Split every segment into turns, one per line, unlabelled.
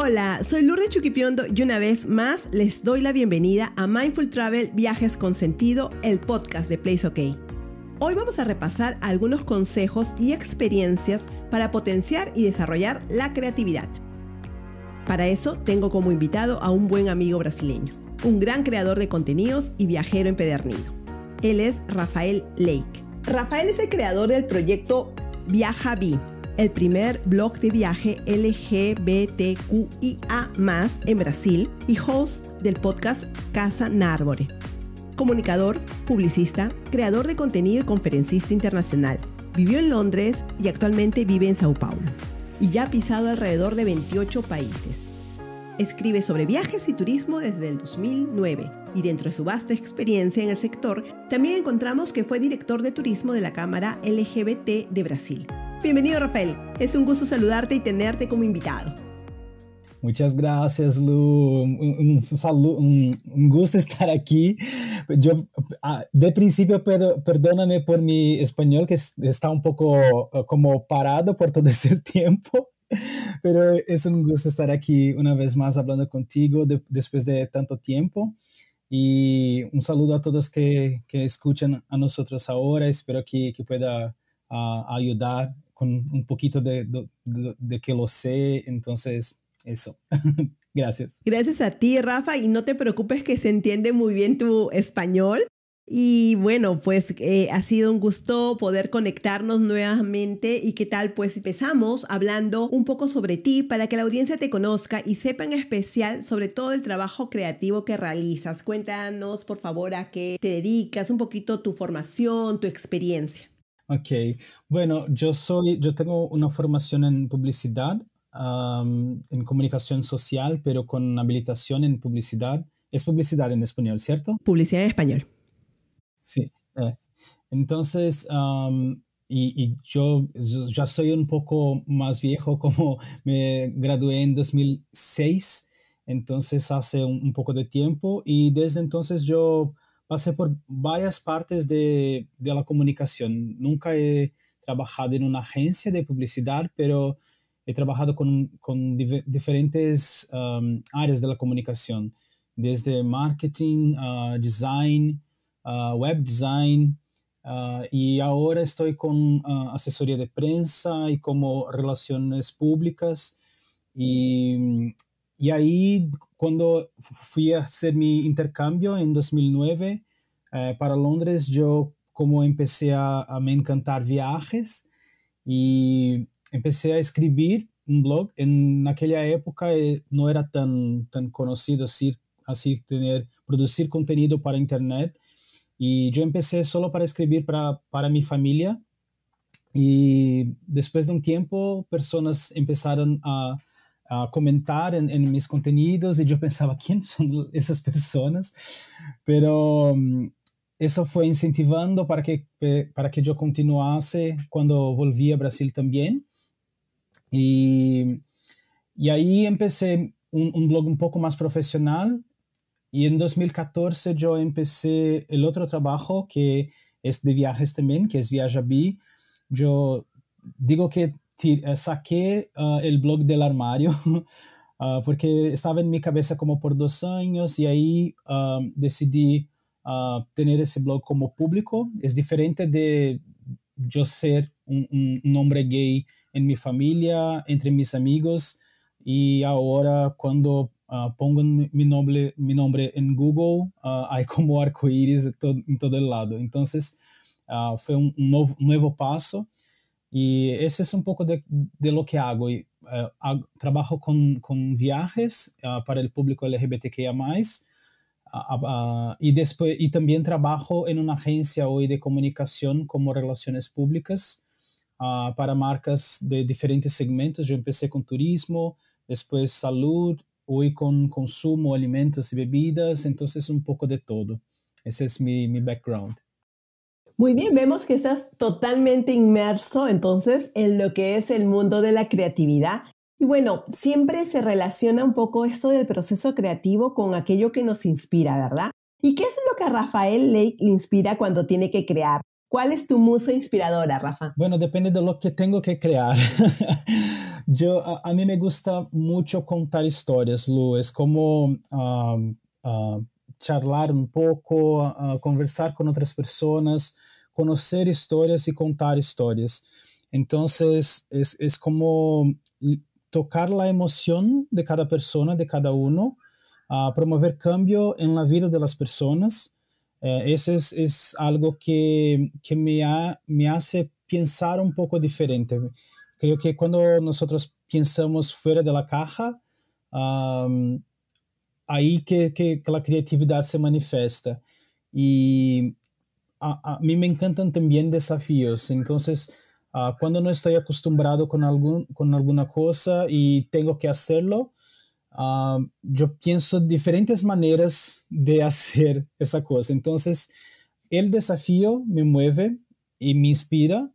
Hola, soy Lourdes Chuquipiondo y una vez más les doy la bienvenida a Mindful Travel Viajes con Sentido, el podcast de Place OK. Hoy vamos a repasar algunos consejos y experiencias para potenciar y desarrollar la creatividad. Para eso tengo como invitado a un buen amigo brasileño, un gran creador de contenidos y viajero empedernido. Él es Rafael Lake. Rafael es el creador del proyecto Viaja B el primer blog de viaje LGBTQIA en Brasil y host del podcast Casa Nárbore. Comunicador, publicista, creador de contenido y conferencista internacional. Vivió en Londres y actualmente vive en Sao Paulo. Y ya ha pisado alrededor de 28 países. Escribe sobre viajes y turismo desde el 2009 y dentro de su vasta experiencia en el sector, también encontramos que fue director de turismo de la Cámara LGBT de Brasil. Bienvenido Rafael, es un gusto saludarte y tenerte como invitado.
Muchas gracias, Lu. Un, un, un gusto estar aquí. Yo, ah, de principio, perdóname por mi español, que está un poco eh, como parado por todo ese tiempo, pero es un gusto estar aquí una vez más hablando contigo después de tanto tiempo. Y un saludo a todos que, que escuchan a nosotros ahora. Espero que, que pueda ah, ayudar con un poquito de, que lo sé, entonces eso. Gracias.
Gracias a ti, Rafa, y no te preocupes que se entiende muy bien tu español. Y bueno, pues eh, ha sido un gusto poder conectarnos nuevamente y qué tal, pues empezamos hablando un poco sobre ti para que la audiencia te conozca y sepa en especial sobre todo el trabajo creativo que realizas. Cuéntanos, por favor, a qué te dedicas, un poquito tu formación, tu experiencia.
Ok, bueno, yo soy, yo tengo una formación en publicidad, en comunicación social, pero con habilitación en publicidad. Es publicidad en español, ¿cierto? Publicidad en español. Sí. Eh. Entonces, y, yo, ya soy un poco más viejo, como me gradué en 2006, entonces hace un poco de tiempo, y desde entonces yo pasé por varias partes de, la comunicación. Nunca he trabajado en una agencia de publicidad, pero he trabajado con, diferentes um, áreas de la comunicación, desde marketing, uh, design, uh, web design, uh, y ahora estoy con asesoría de prensa y como relaciones públicas. Y um, y ahí, cuando fui a hacer mi intercambio en 2009 eh, para Londres, yo como empecé a, me encantar viajes y empecé a escribir un blog. En aquella época eh, no era tan, tan conocido así, así tener, producir contenido para internet. Y yo empecé solo para escribir para mi familia. Y después de un tiempo, personas empezaron a a comentar em, em meus conteúdos e eu pensava quem são essas pessoas, mas mm, isso foi incentivando para que para que eu continuasse quando volvi a Brasil também e e aí comecei um, um blog um pouco mais profissional e em 2014 eu comecei o outro trabalho que é de viagens também que é Viaja B. eu digo que eh, saquei uh, ah, blog del armário uh, ah, porque estava em minha cabeça como por dois anos e aí uh, ah, decidi uh, ter esse blog como público. É diferente de eu ser um, um, homem gay em minha família, entre meus amigos e agora quando uh, pongo meu nome meu nome em Google, há como arco-íris em todo, lado. Então, foi um novo, novo passo e esse é um pouco de, de lo que hago. Eh, trabalho uh, hago trabajo con, con viajes uh, eh, para o público LGBTQIA uh, também trabalho em uma agência en de comunicação como relações públicas ah, para marcas de diferentes segmentos. eu empecé com turismo, depois salud, hoje com consumo, alimentos e bebidas, então é um pouco de todo. esse é o meu background.
Muy bien, vemos que estás totalmente inmerso entonces en lo que es el mundo de la creatividad. Y bueno, siempre se relaciona un poco esto del proceso creativo con aquello que nos inspira, ¿verdad? ¿Y qué es lo que a Rafael Lake le inspira cuando tiene que crear? ¿Cuál es tu musa inspiradora,
Rafa? Bueno, depende de lo que tengo que crear. Yo, a, mí me gusta mucho contar historias, Lu. Es como ah, charlar un poco, ah, conversar con otras personas. conocer histórias e contar histórias. Entonces, es, es como tocar la emoción de cada persona, de cada uno, a uh, promover cambio en la vida de las personas. Uh, eso es, es, algo que, que me, ha, me hace pensar un poco diferente. Creo que cuando nosotros pensamos fuera de la caja, um, ahí que, que, que la creatividad se manifiesta. E, a, mí me encantan también desafíos, entonces ah, cuando no estoy acostumbrado con, algún, con alguna cosa y tengo que hacerlo, ah, yo pienso diferentes maneras de hacer esa cosa. Entonces, el desafío me mueve y me inspira,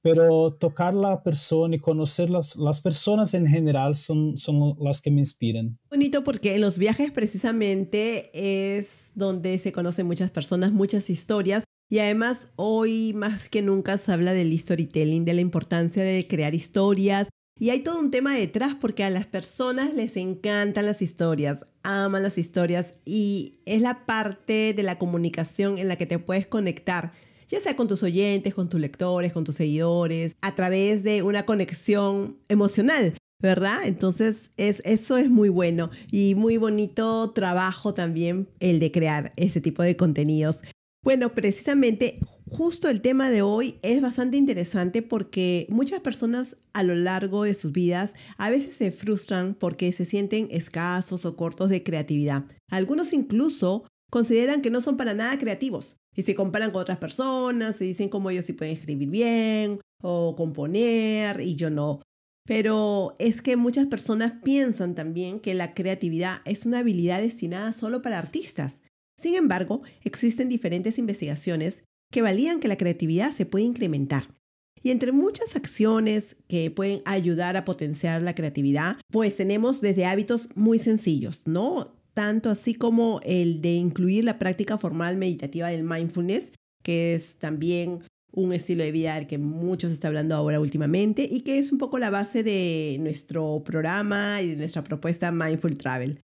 pero tocar la persona y conocer las, personas en general son, son las que me inspiran.
Bonito porque en los viajes precisamente es donde se conocen muchas personas, muchas historias y además hoy más que nunca se habla del storytelling, de la importancia de crear historias. Y hay todo un tema detrás porque a las personas les encantan las historias, aman las historias y es la parte de la comunicación en la que te puedes conectar, ya sea con tus oyentes, con tus lectores, con tus seguidores, a través de una conexión emocional. ¿verdad? Entonces, eso es muy bueno y muy bonito trabajo también el de crear ese tipo de contenidos. Bueno, precisamente justo el tema de hoy es bastante interesante porque muchas personas a lo largo de sus vidas a veces se frustran porque se sienten escasos o cortos de creatividad. Algunos incluso consideran que no son para nada creativos y se comparan con otras personas, se dicen como ellos sí pueden escribir bien o componer y yo no. Pero es que muchas personas piensan también que la creatividad es una habilidad destinada solo para artistas sin embargo, existen diferentes investigaciones que valían que la creatividad se puede incrementar. Y entre muchas acciones que pueden ayudar a potenciar la creatividad, pues tenemos desde hábitos muy sencillos, ¿no? Tanto así como el de incluir la práctica formal meditativa del mindfulness, que es también un estilo de vida del que muchos están hablando ahora últimamente y que es un poco la base de nuestro programa y de nuestra propuesta Mindful Travel,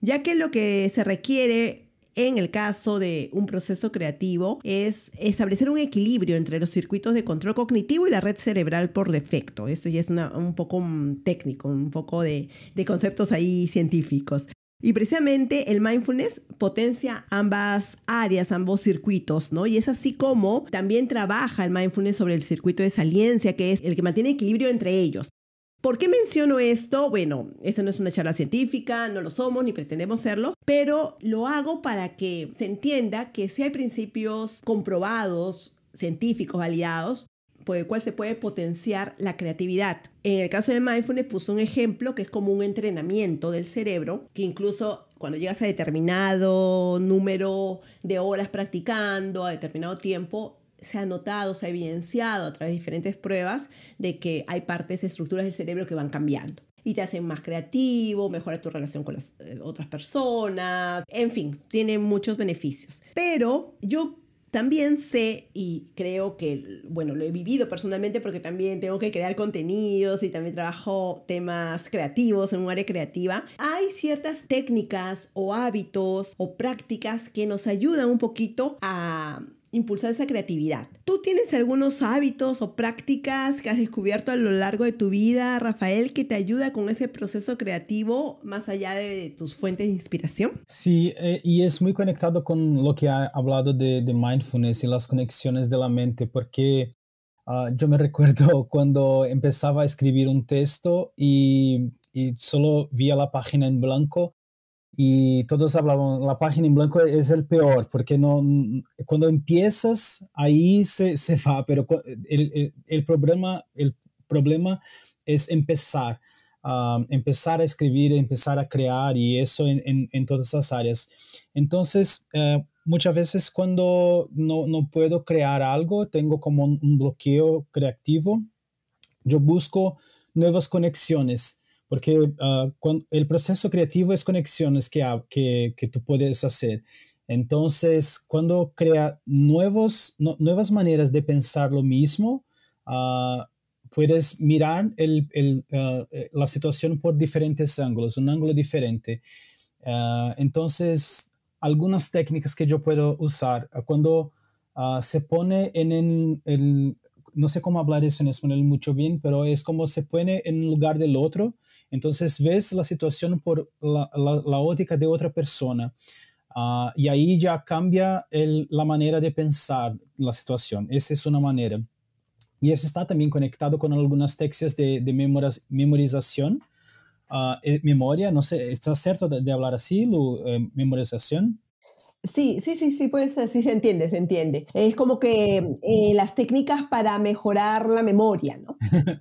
ya que lo que se requiere en el caso de un proceso creativo es establecer un equilibrio entre los circuitos de control cognitivo y la red cerebral por defecto. Esto ya es un poco mm, técnico, un poco de, de conceptos ahí científicos. Y precisamente el mindfulness potencia ambas áreas, ambos circuitos, ¿no? Y es así como también trabaja el mindfulness sobre el circuito de saliencia, que es el que mantiene equilibrio entre ellos. ¿Por qué menciono esto? Bueno, esa no es una charla científica, no lo somos ni pretendemos serlo, pero lo hago para que se entienda que si hay principios comprobados, científicos, validados, por el cual se puede potenciar la creatividad. En el caso de mindfulness puso un ejemplo que es como un entrenamiento del cerebro, que incluso cuando llegas a determinado número de horas practicando, a determinado tiempo, se ha notado, se ha evidenciado a través de diferentes pruebas de que hay partes, estructuras del cerebro que van cambiando y te hacen más creativo, mejora tu relación con las eh, otras personas, en fin, tiene muchos beneficios. Pero yo también sé y creo que, bueno, lo he vivido personalmente porque también tengo que crear contenidos y también trabajo temas creativos en un área creativa. Hay ciertas técnicas o hábitos o prácticas que nos ayudan un poquito a impulsar esa creatividad. ¿Tú tienes algunos hábitos o prácticas que has descubierto a lo largo de tu vida, Rafael, que te ayuda con ese proceso creativo más allá de tus fuentes de inspiración? Sí, eh, y
es muy conectado con lo que ha hablado de, mindfulness y las conexiones de la mente, porque ah, yo me recuerdo cuando empezaba a escribir un texto y, y solo a la página en blanco y todos hablaban, la página en blanco es el peor, porque no, cuando empiezas ahí se, se va, pero el, el, problema, el problema es empezar, a ah, empezar a escribir, empezar a crear y eso en, en, todas las áreas. Entonces, eh, muchas veces cuando no, no, puedo crear algo, tengo como un bloqueo creativo, yo busco nuevas conexiones porque ah, cuando, el proceso creativo es conexiones ah, que, que, tú puedes hacer. Entonces, cuando crea nuevos, nuevas maneras de pensar lo mismo, ah, puedes mirar el, el, eh, la situación por diferentes ángulos, un ángulo diferente. entonces, algunas técnicas que yo puedo usar cuando se pone en el, no sé cómo hablar eso en español mucho bien, pero es como se pone en lugar del otro entonces ves la situación por la, ótica óptica de otra persona. Ah, y ahí ya cambia la manera de pensar la situación. Esa es una manera. Y eso está también conectado con algunas texas de, memorización. Ah, eh, memoria, no sé, ¿está cierto de, hablar así, eh, memorización?
Sí, sí, sí, sí, pues sí se entiende, se entiende. Es como que eh, las técnicas para mejorar la memoria, ¿no?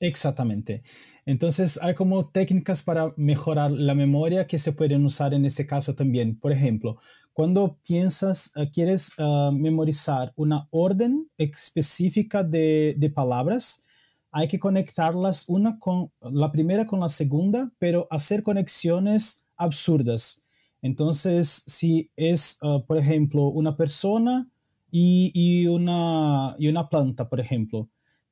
Exactamente. Entonces hay como técnicas para mejorar la memoria que se pueden usar en este caso también. Por ejemplo, cuando piensas, eh, quieres ah, memorizar una orden específica de, palabras, hay que conectarlas una con la primera con la segunda, pero hacer conexiones absurdas. Entonces, si es, ah, por ejemplo, una persona y una planta, por ejemplo,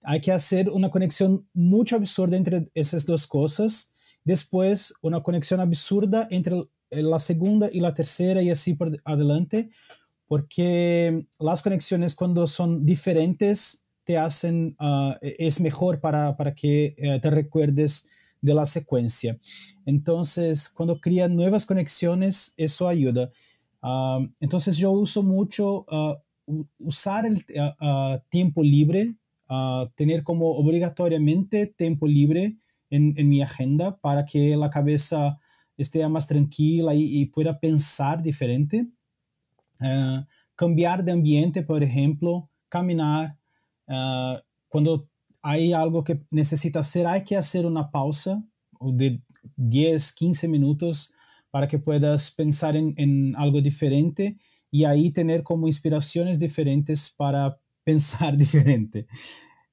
hay que hacer una conexión mucho absurda entre esas dos cosas, después una conexión absurda entre la segunda y la tercera y así por adelante, porque las conexiones cuando son diferentes te hacen, ah, e-, es mejor para, que eh, te recuerdes de la secuencia. Entonces, cuando cría nuevas conexiones, eso ayuda. Ah, entonces, yo uso mucho ah, usar el tiempo libre tener como obligatoriamente tiempo libre en, mi agenda para que la cabeza esté más tranquila y, pueda pensar diferente. Ah, cambiar de ambiente, por ejemplo, caminar. Ah, cuando hay algo que necesitas hacer, hay que hacer una pausa de 10, 15 minutos para que puedas pensar en, en algo diferente y ahí tener como inspiraciones diferentes para pensar diferente.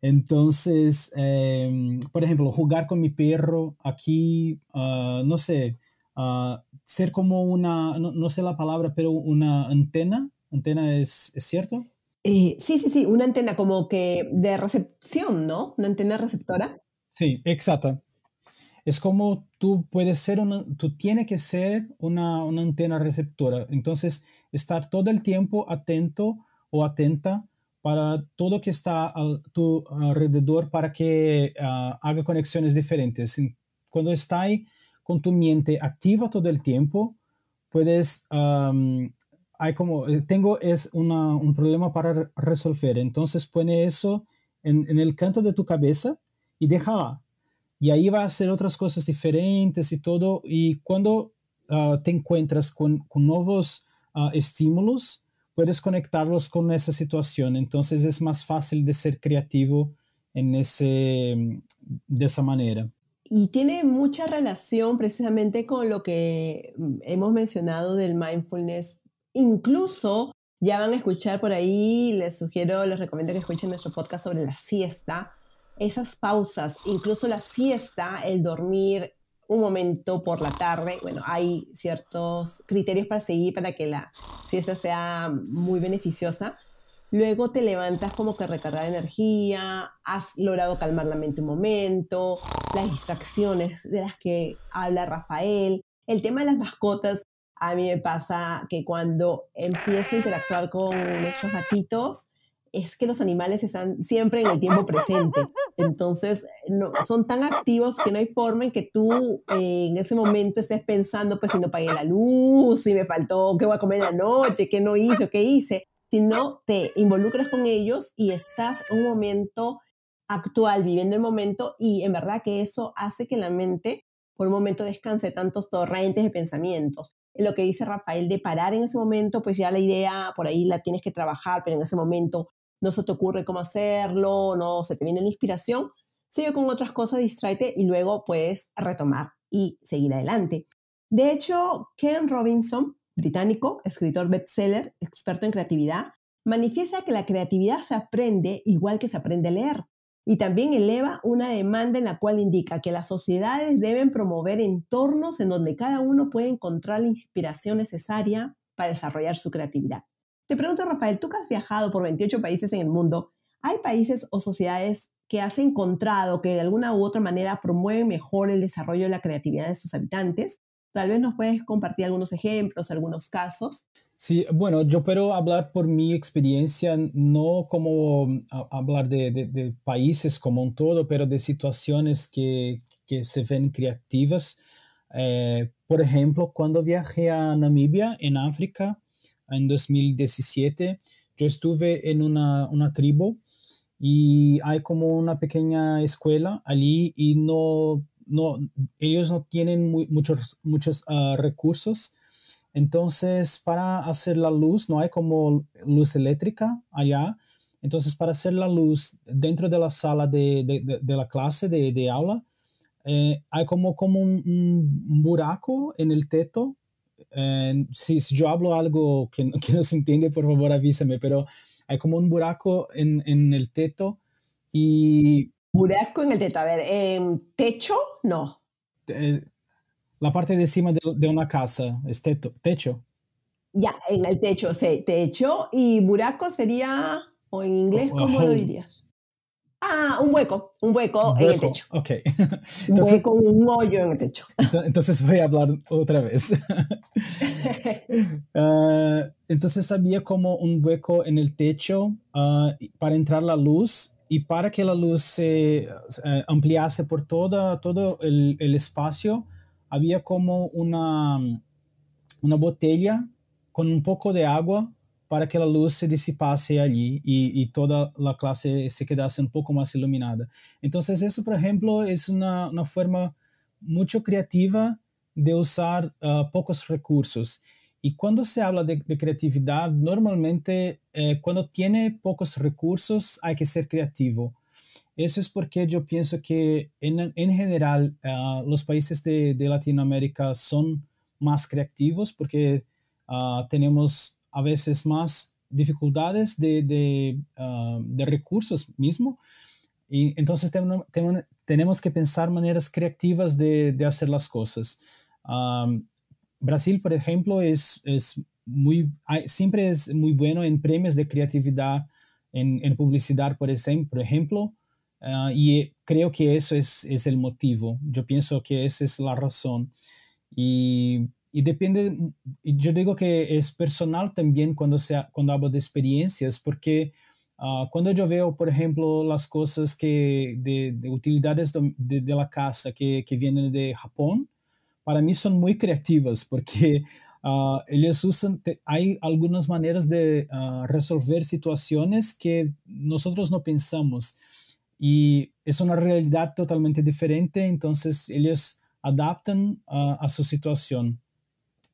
Entonces, em, por ejemplo, jugar con mi perro aquí, ah, no sé, ah, ser como una, no, sé
la palabra, pero una antena, antena es, cierto? Eh, sí, sí, sí, una antena como que de recepción, ¿no? Una antena receptora.
Sí, exacta. Es como tú puedes ser una, tú tienes que ser una, una antena receptora. Entonces, estar todo el tiempo atento o atenta para todo lo que está a tu alrededor para que ah, haga conexiones diferentes. Cuando estás con tu mente activa todo el tiempo, puedes, hay como, eh, tengo es un problema para resolver, entonces pone eso en, el canto de tu cabeza y déjala. Y ahí va a hacer otras cosas diferentes y todo. Y cuando ah, te encuentras con, nuevos ah, estímulos, puedes conectarlos con esa situación. Entonces es más fácil de ser creativo en ese, mm, de esa manera.
Y tiene mucha relación precisamente con lo que mm, hemos mencionado del mindfulness. Incluso ya van a escuchar por ahí, les sugiero, les recomiendo que escuchen nuestro podcast sobre la siesta, esas pausas, incluso la siesta, el dormir un momento por la tarde. Bueno, hay ciertos criterios para seguir para que la siesta sea muy beneficiosa. Luego te levantas como que recargar energía, has logrado calmar la mente un momento, las distracciones de las que habla Rafael, el tema de las mascotas. A mí me pasa que cuando empiezo a interactuar con estos gatitos, es que los animales están siempre en el tiempo presente. Entonces, no, son tan activos que no hay forma en que tú eh, en ese momento estés pensando, pues si no pagué la luz, si me faltó, qué voy a comer anoche, la noche, qué no hice, qué hice, sino te involucras con ellos y estás en un momento actual, viviendo el momento y en verdad que eso hace que la mente por un momento descanse tantos torrentes de pensamientos. Lo que dice Rafael de parar en ese momento, pues ya la idea por ahí la tienes que trabajar, pero en ese momento no se te ocurre cómo hacerlo, no se te viene la inspiración, sigue con otras cosas, distráete y luego puedes retomar y seguir adelante. De hecho, Ken Robinson, británico, escritor bestseller, experto en creatividad, manifiesta que la creatividad se aprende igual que se aprende a leer y también eleva una demanda en la cual indica que las sociedades deben promover entornos en donde cada uno puede encontrar la inspiración necesaria para desarrollar su creatividad. Te pregunto, Rafael, tú que has viajado por 28 países en el mundo, ¿hay países o sociedades que has encontrado que de alguna u otra manera promueven mejor el desarrollo de la creatividad de sus habitantes? Tal vez nos puedes compartir algunos ejemplos, algunos casos.
Sí, bueno, yo puedo hablar por mi experiencia, no como hablar de, países como un todo, pero de situaciones que, se ven creativas. Eh, por ejemplo, cuando viajé a Namibia, en África, en 2017, yo estuve en una, tribu y hay como una pequeña escuela allí y no, no ellos no tienen muchos, muchos ah, recursos. Entonces, para hacer la luz, no hay como luz eléctrica allá. Entonces, para hacer la luz dentro de la sala de, la clase de, aula, eh, hay como, como un, un, buraco en el teto eh, si, yo hablo algo que, que, no se entiende, por favor avísame, pero hay como un buraco en, el teto y...
Buraco en el teto, a ver, em, techo, no.
Eh, la parte de encima de, una casa, es teto, techo.
Ya, en el techo, sí, techo y buraco sería, o en inglés, ¿cómo lo dirías? Ah, un hueco, un hueco, en el techo. Ok. Entonces, un hueco,
un hoyo en el techo. Entonces voy a hablar otra vez. Ah, entonces había como un hueco en el techo ah, para entrar la luz y para que la luz se eh, ampliase por toda, todo el, espacio, había como una, una botella con un poco de agua para que la luz se disipase allí y toda la clase se quedase un poco más iluminada. Entonces eso, por ejemplo, es una forma mucho creativa de usar ah, pocos recursos. Y cuando se habla de, creatividad, normalmente, eh, cuando tiene pocos recursos, hay que ser creativo. Eso es porque yo pienso que, en general ah, los países de, Latinoamérica son más creativos porque ah, tenemos a veces más dificultades de, de, ah, de recursos mismo. Y entonces tenemos que pensar maneras creativas de, de hacer las cosas. Ah, Brasil, por ejemplo, es, es muy, siempre es muy bueno en premios de creatividad, en, en publicidad, por ejemplo, ah, y creo que eso es, es el motivo. Yo pienso que esa es la razón. Y y depende, yo digo que es personal también cuando, sea cuando hablo de experiencias, porque ah, cuando yo veo, por ejemplo, las cosas que de, utilidades de, la casa que, que, vienen de Japón, para mí son muy creativas, porque ah, ellos usan, hay algunas maneras de ah, resolver situaciones que nosotros no pensamos. Y es una realidad totalmente diferente, entonces ellos adaptan a su situación.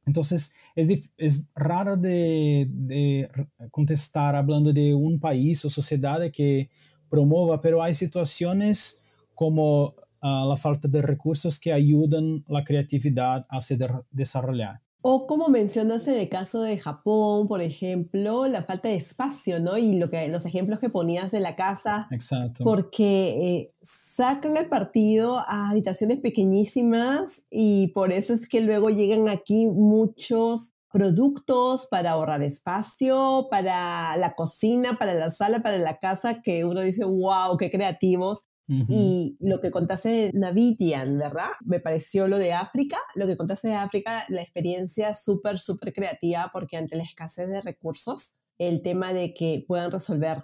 Entonces, es, raro de, contestar hablando de un país o sociedad que promueva, pero hay situaciones como ah, la falta de recursos que ayudan la creatividad a se desarrollar.
O como mencionas en el caso de Japón, por ejemplo, la falta de espacio, ¿no? Y lo que, los ejemplos que ponías de la casa. Exacto. Porque eh, sacan el partido a habitaciones pequeñísimas y por eso es que luego llegan aquí muchos productos para ahorrar espacio, para la cocina, para la sala, para la casa, que uno dice, wow, qué creativos. Y lo que contaste de Navidian, ¿verdad? Me pareció lo de África. Lo que contaste de África, la experiencia súper, súper creativa, porque ante la escasez de recursos, el tema de que puedan resolver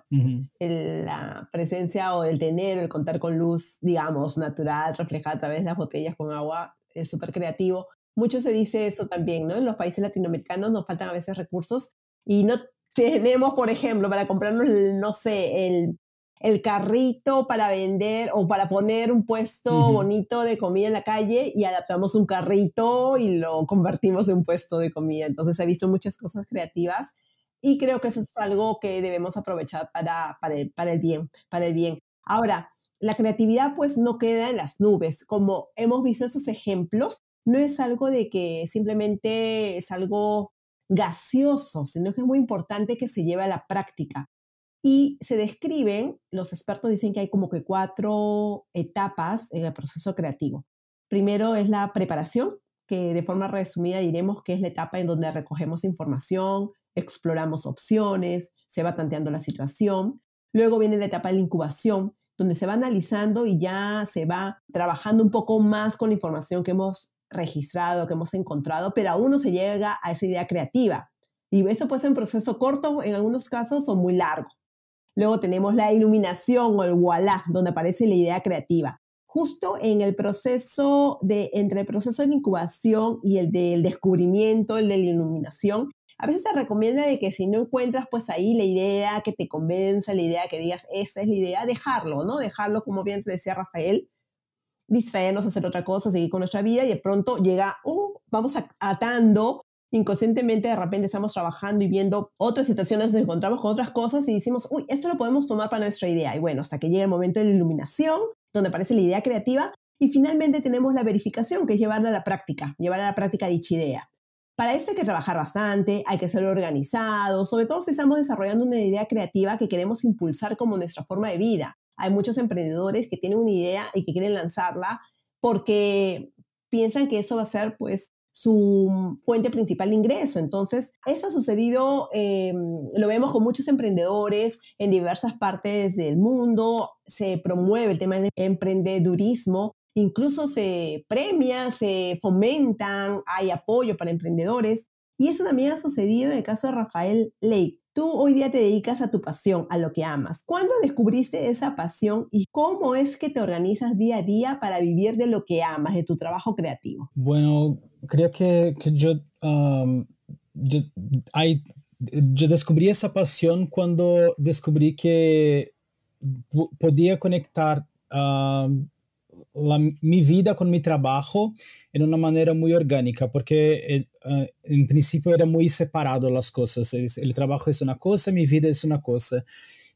la presencia o el tener, el contar con luz, digamos, natural, reflejada a través de las botellas con agua, es súper creativo. Mucho se dice eso también, ¿no? En los países latinoamericanos nos faltan a veces recursos y no tenemos, por ejemplo, para comprarnos, no sé, el el carrito para vender o para poner un puesto bonito de comida en la calle y adaptamos un carrito y lo convertimos en un puesto de comida. Entonces he visto muchas cosas creativas y creo que eso es algo que debemos aprovechar para, para, el, bien, para el bien. Ahora, la creatividad pues no queda en las nubes, como hemos visto estos ejemplos, no es algo de que simplemente es algo gaseoso, sino que es muy importante que se lleve a la práctica. Y se describen, los expertos dicen que hay como que cuatro etapas en el proceso creativo. Primero es la preparación, que de forma resumida diremos que es la etapa en donde recogemos información, exploramos opciones, se va tanteando la situación. Luego viene la etapa de la incubación, donde se va analizando y ya se va trabajando un poco más con la información que hemos registrado, que hemos encontrado, pero aún no se llega a esa idea creativa. Y eso puede ser un proceso corto en algunos casos o muy largo. Luego tenemos la iluminación o el voilà, donde aparece la idea creativa. Justo en el proceso de, entre el proceso de incubación y el del descubrimiento, el de la iluminación, a veces se recomienda de que si no encuentras pues ahí la idea que te convenza, la idea que digas, esa es la idea, dejarlo, ¿no? Dejarlo, como bien te decía Rafael, distraernos, hacer otra cosa, seguir con nuestra vida y de pronto llega, uh, vamos atando inconscientemente de repente estamos trabajando y viendo otras situaciones, nos encontramos con otras cosas y decimos, uy, esto lo podemos tomar para nuestra idea. Y bueno, hasta que llega el momento de la iluminación, donde aparece la idea creativa. Y finalmente tenemos la verificación, que es llevarla a la práctica, llevar a la práctica dicha idea. Para eso hay que trabajar bastante, hay que ser organizado, sobre todo si estamos desarrollando una idea creativa que queremos impulsar como nuestra forma de vida. Hay muchos emprendedores que tienen una idea y que quieren lanzarla porque piensan que eso va a ser pues su fuente principal de ingreso. Entonces, eso ha sucedido, eh, lo vemos con muchos emprendedores en diversas partes del mundo, se promueve el tema del emprendedurismo, incluso se premia, se fomentan, hay apoyo para emprendedores. Y eso también ha sucedido en el caso de Rafael Lake, Tú hoy día te dedicas a tu pasión, a lo que amas. ¿Cuándo descubriste esa pasión y cómo es que te organizas día a día para vivir de lo que amas, de tu trabajo creativo?
Bueno, creo que, yo, yo, descubrí esa pasión cuando descubrí que podía conectar mi vida con mi trabajo en una manera muy orgánica, porque eh, Ah, en principio era muy separado las cosas. El, trabajo es una cosa, mi vida es una cosa.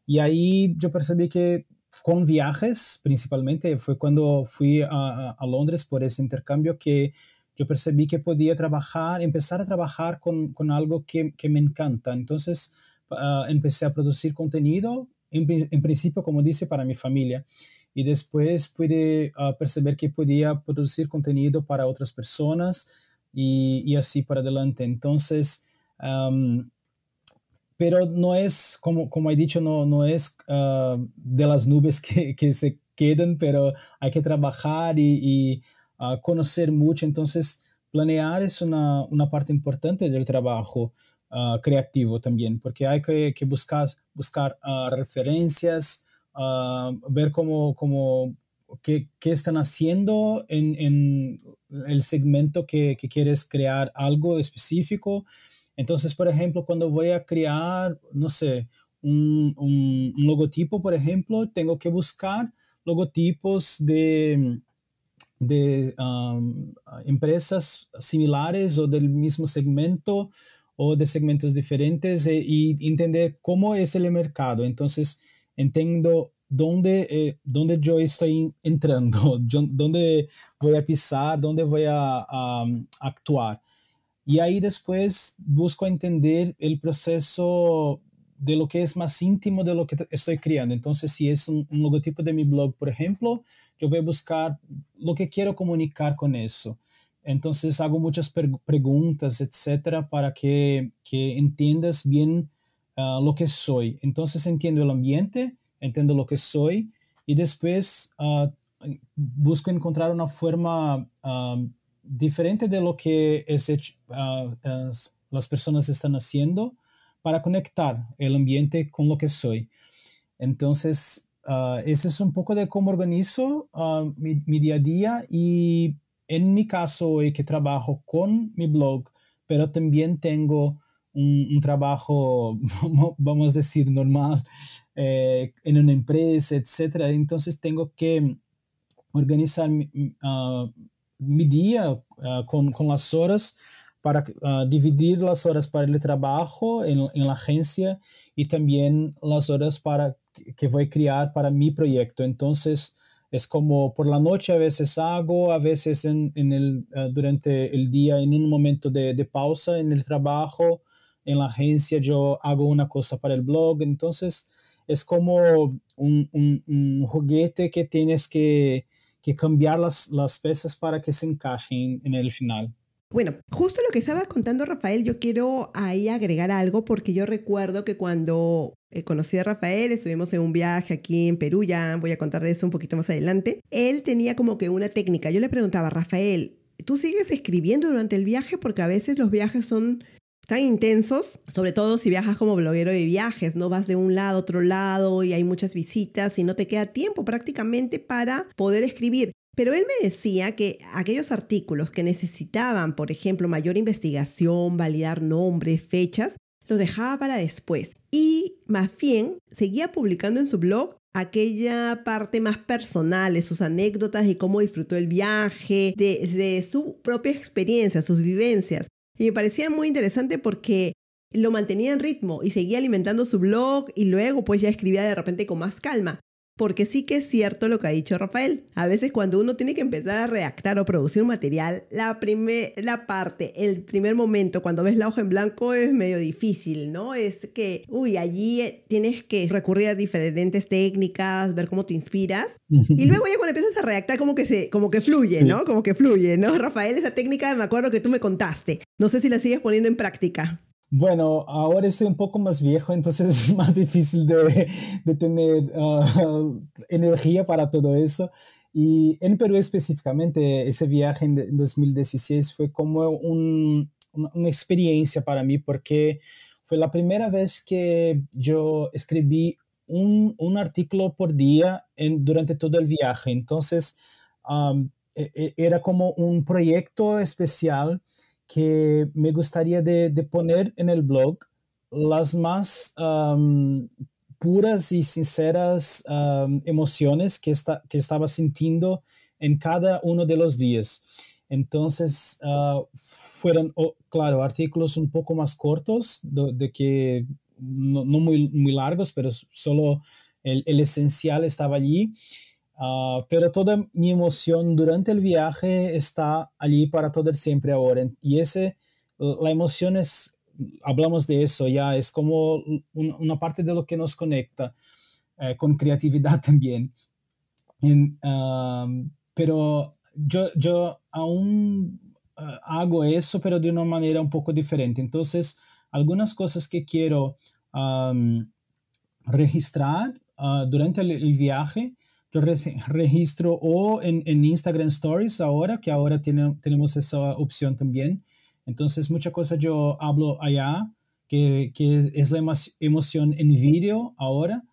Y ahí yo percibí que con viajes, principalmente, fue cuando fui a, a Londres por ese intercambio que yo percibí que podía trabajar, empezar a trabajar con, algo que, que, me encanta. Entonces ah, empecé a producir contenido, en, principio, como dice, para mi familia. Y después pude uh, percibir que podía producir contenido para otras personas y, así para adelante. Entonces, pero no es, como, como he dicho, no, no es ah, de las nubes que, se quedan, pero hay que trabajar y, ah, conocer mucho. Entonces, planear es una, parte importante del trabajo. Ah, creativo también, porque hay que, buscar, buscar referencias, ver cómo, cómo ¿Qué, están haciendo en, el segmento que, quieres crear algo específico? Entonces, por ejemplo, cuando voy a crear, no sé, un, logotipo, por ejemplo, tengo que buscar logotipos de, um, empresas similares o del mismo segmento o de segmentos diferentes eh, y entender cómo es el mercado. Entonces, entiendo eh, dónde, yo estoy entrando, dónde voy a pisar, dónde voy a, um, actuar. Y ahí después busco entender el proceso de lo que es más íntimo de lo que estoy creando. Entonces, si es un, logotipo de mi blog, por ejemplo, yo voy a buscar lo que quiero comunicar con eso. Entonces, hago muchas preguntas, etcétera, para que, que entiendas bien ah, lo que soy. Entonces, entiendo el ambiente, entendo lo que soy y después ah, busco encontrar una forma ah, diferente de lo que ah, es las personas están haciendo para conectar el ambiente con lo que soy. Entonces, ese es un poco de cómo organizo mi, mi día a día y en mi caso hoy que trabajo con mi blog, pero también tengo un, trabajo, vamos a decir, normal eh, en una empresa, etc. Entonces tengo que organizar mi, ah, día ah, con, las horas para ah, dividir las horas para el trabajo en, la agencia y también las horas para que voy a crear para mi proyecto. Entonces, es como por la noche a veces hago, a veces en, durante el día en un momento de pausa en el trabajo en la agencia yo hago una cosa para el blog, entonces es como un, juguete que tienes que, cambiar las, las, piezas para que se encajen en el final.
Bueno, justo lo que estaba contando, Rafael, yo quiero ahí agregar algo porque yo recuerdo que cuando eh, conocí a Rafael, estuvimos en un viaje aquí en Perú, ya voy a contar de eso un poquito más adelante, él tenía como que una técnica. Yo le preguntaba, Rafael, ¿tú sigues escribiendo durante el viaje? Porque a veces los viajes son tan intensos, sobre todo si viajas como bloguero de viajes, no vas de un lado a otro lado y hay muchas visitas y no te queda tiempo prácticamente para poder escribir. Pero él me decía que aquellos artículos que necesitaban, por ejemplo, mayor investigación, validar nombres, fechas, los dejaba para después. Y más bien seguía publicando en su blog aquella parte más personal de sus anécdotas y cómo disfrutó el viaje, de, su propia experiencia, sus vivencias. Y me parecía muy interesante porque lo mantenía en ritmo y seguía alimentando su blog y luego pues ya escribía de repente con más calma. Porque sí que es cierto lo que ha dicho Rafael. A veces cuando uno tiene que empezar a redactar o producir un material, la primera parte, el primer momento, cuando ves la hoja en blanco es medio difícil, ¿no? Es que, uy, allí eh, tienes que recurrir a diferentes técnicas, ver cómo te inspiras. Y luego ya cuando empiezas a redactar como que, se, como que fluye, ¿no? Como que fluye, ¿no? Rafael, esa técnica me acuerdo que tú me contaste. No sé si la sigues poniendo en práctica.
Bueno, ahora estoy un poco más viejo, entonces es más difícil de, de tener ah, energía para todo eso. Y en Perú específicamente, ese viaje en 2016 fue como un, una, experiencia para mí porque fue la primera vez que yo escribí un, un artículo por día en, durante todo el viaje. Entonces, e, e, era como un proyecto especial que me gustaría de, poner en el blog las más puras y sinceras emociones que, que estaba sintiendo en cada uno de los días. Entonces, ah, fueron, oh, claro, artículos un poco más cortos, de, que no, muy, muy largos, pero solo el esencial estaba allí. Ah, pero toda mi emoción durante el viaje está allí para todo el siempre ahora. Y ese, la emoción es, hablamos de eso ya, es como una parte de lo que nos conecta eh, con creatividad también. pero yo, yo aún eh, hago eso, pero de una manera un poco diferente. Entonces, algunas cosas que quiero registrar ah, durante el viaje registro o en, Instagram Stories ahora, que ahora tenemos esa opción también. Entonces, mucha cosa yo hablo allá, que, es la emoción en vídeo ahora.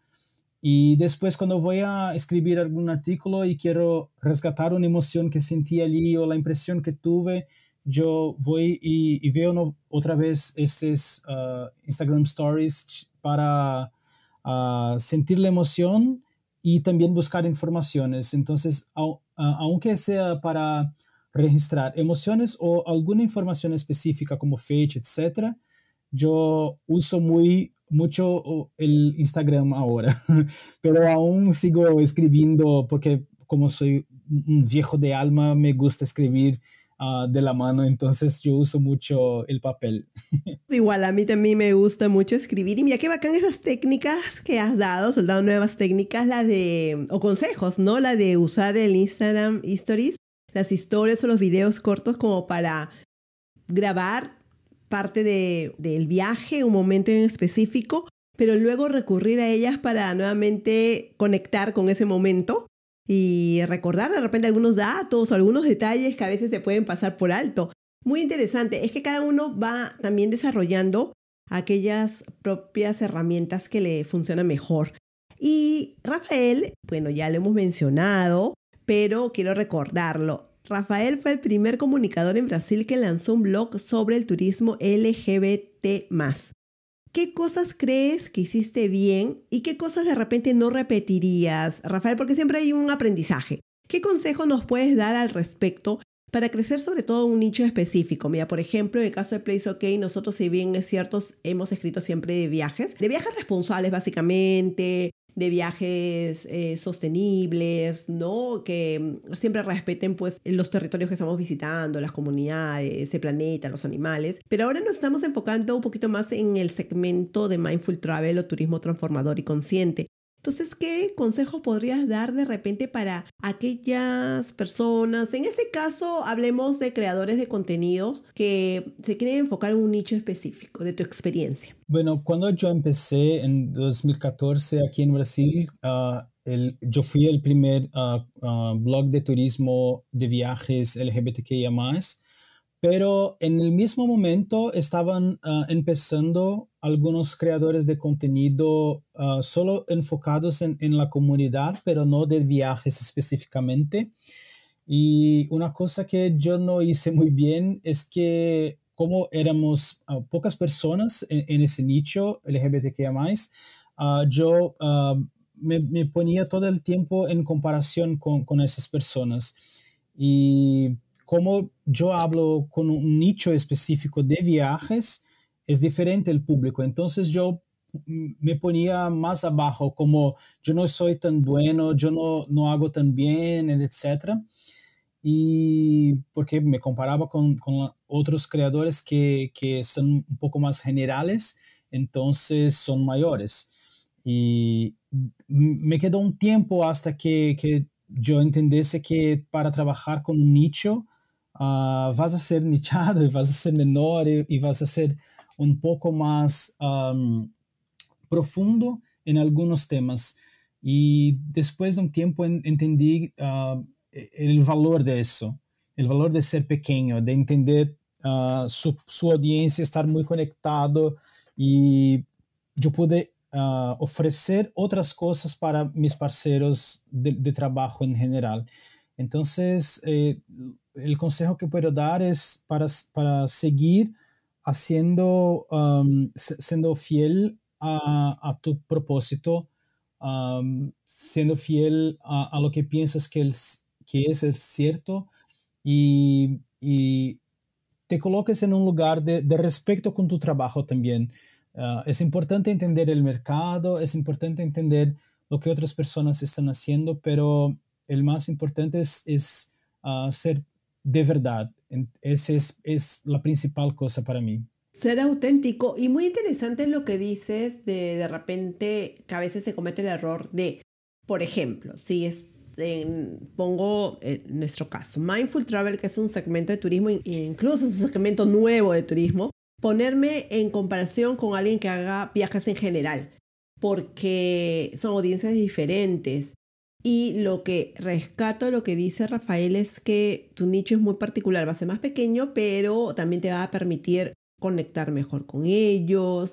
Y después cuando voy a escribir algún artículo y quiero rescatar una emoción que sentí allí o la impresión que tuve, yo voy y, veo otra vez estos ah, Instagram Stories para ah, sentir la emoción y también buscar informaciones. Entonces, aunque sea para registrar emociones o alguna información específica como fecha, etcétera, yo uso muy mucho el Instagram ahora, pero aún sigo escribiendo porque como soy un viejo de alma, me gusta escribir Ah, de la mano, entonces yo uso mucho el papel.
Igual a mí también me gusta mucho escribir y mira qué bacán esas técnicas que has dado, soldado nuevas técnicas, la de, o consejos, ¿no? La de usar el Instagram Stories, las historias o los videos cortos como para grabar parte de, del viaje, un momento en específico, pero luego recurrir a ellas para nuevamente conectar con ese momento y recordar de repente algunos datos o algunos detalles que a veces se pueden pasar por alto. Muy interesante, es que cada uno va también desarrollando aquellas propias herramientas que le funcionan mejor. Y Rafael, bueno, ya lo hemos mencionado, pero quiero recordarlo. Rafael fue el primer comunicador en Brasil que lanzó un blog sobre el turismo LGBT. ¿Qué cosas crees que hiciste bien y qué cosas de repente no repetirías, Rafael? Porque siempre hay un aprendizaje. ¿Qué consejo nos puedes dar al respecto para crecer sobre todo un nicho específico. Mira, por ejemplo, en el caso de Place OK, nosotros si bien es cierto, hemos escrito siempre de viajes, de viajes responsables básicamente, de viajes eh, sostenibles, ¿no? Que mm, siempre respeten pues los territorios que estamos visitando, las comunidades, ese planeta, los animales. Pero ahora nos estamos enfocando un poquito más en el segmento de mindful travel o turismo transformador y consciente, entonces, ¿qué consejo podrías dar de repente para aquellas personas? En este caso, hablemos de creadores de contenidos que se quieren enfocar en un nicho específico de tu experiencia.
Bueno, cuando yo empecé en 2014 aquí en Brasil, ah, yo fui el primer ah, ah, blog de turismo de viajes LGBTQIA más pero en el mismo momento estaban ah, empezando algunos creadores de contenido ah, solo enfocados en, en, la comunidad, pero no de viajes específicamente. Y una cosa que yo no hice muy bien es que como éramos ah, pocas personas en, ese nicho LGBTQIA+, yo me, me, ponía todo el tiempo en comparación con, con esas personas. Y como yo hablo con un nicho específico de viajes, es diferente el público. Entonces yo me ponía más abajo, como yo no soy tan bueno, yo no, no hago tan bien, etc. Y porque me comparaba con, con otros creadores que, que, son un poco más generales, entonces son mayores. Y me quedó un tiempo hasta que, que yo entendiese que para trabajar con un nicho, uh, vas a ser nichado, vas a ser menor e y vas a ser um pouco mais um, profundo em alguns temas. e depois de um tempo entendi o uh, ah, valor de isso, o valor de ser pequeno, de entender uh, su, estar muito conectado e de pude uh, outras coisas para meus parceiros de, de em geral. Então eh, el consejo que puedo dar es para, para seguir haciendo, um, siendo fiel a, tu propósito, um, siendo fiel a, lo que piensas que, es que es el cierto y, te coloques en un lugar de, de respeto con tu trabajo también. Uh, es importante entender el mercado, es importante entender lo que otras personas están haciendo, pero el más importante es, es uh, ser de verdad. Esa es, es la principal cosa para mí.
Ser auténtico y muy interesante lo que dices de de repente que a veces se comete el error de, por ejemplo, si pongo nuestro caso, Mindful Travel, que es un segmento de turismo, incluso es un segmento nuevo de turismo, ponerme en comparación con alguien que haga viajes en general, porque son audiencias diferentes. Y lo que rescato, lo que dice Rafael es que tu nicho es muy particular, va a ser más pequeño, pero también te va a permitir conectar mejor con ellos,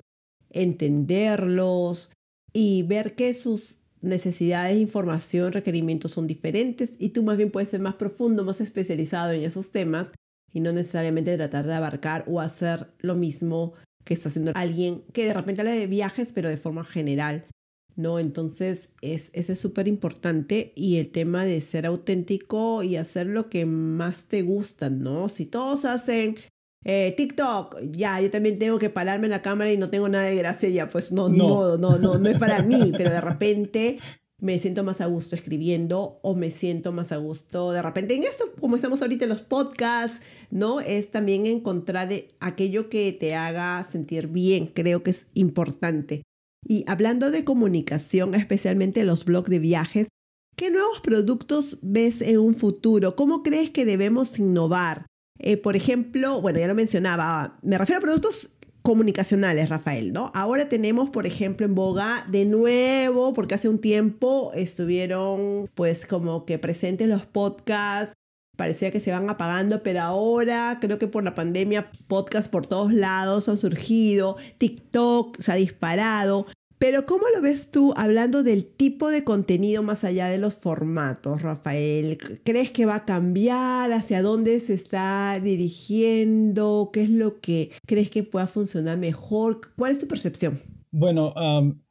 entenderlos y ver que sus necesidades, información, requerimientos son diferentes y tú más bien puedes ser más profundo, más especializado en esos temas y no necesariamente tratar de abarcar o hacer lo mismo que está haciendo alguien que de repente le de viajes, pero de forma general ¿no? Entonces, es, ese es súper importante y el tema de ser auténtico y hacer lo que más te gusta, ¿no? Si todos hacen eh, TikTok, ya, yo también tengo que pararme en la cámara y no tengo nada de gracia, ya, pues no, no, no, no, no, no es para mí, pero de repente me siento más a gusto escribiendo o me siento más a gusto de repente en esto, como estamos ahorita en los podcasts, ¿no? Es también encontrar eh, aquello que te haga sentir bien, creo que es importante. Y hablando de comunicación, especialmente los blogs de viajes, ¿qué nuevos productos ves en un futuro? ¿Cómo crees que debemos innovar? Eh, por ejemplo, bueno, ya lo mencionaba, me refiero a productos comunicacionales, Rafael, ¿no? Ahora tenemos, por ejemplo, en boga de nuevo, porque hace un tiempo estuvieron pues como que presentes los podcasts parecía que se van apagando, pero ahora creo que por la pandemia podcasts por todos lados han surgido, TikTok se ha disparado. Pero ¿cómo lo ves tú hablando del tipo de contenido más allá de los formatos, Rafael? ¿Crees que va a cambiar? ¿Hacia dónde se está dirigiendo? ¿Qué es lo que crees que pueda funcionar mejor? ¿Cuál es tu
percepción? Bueno,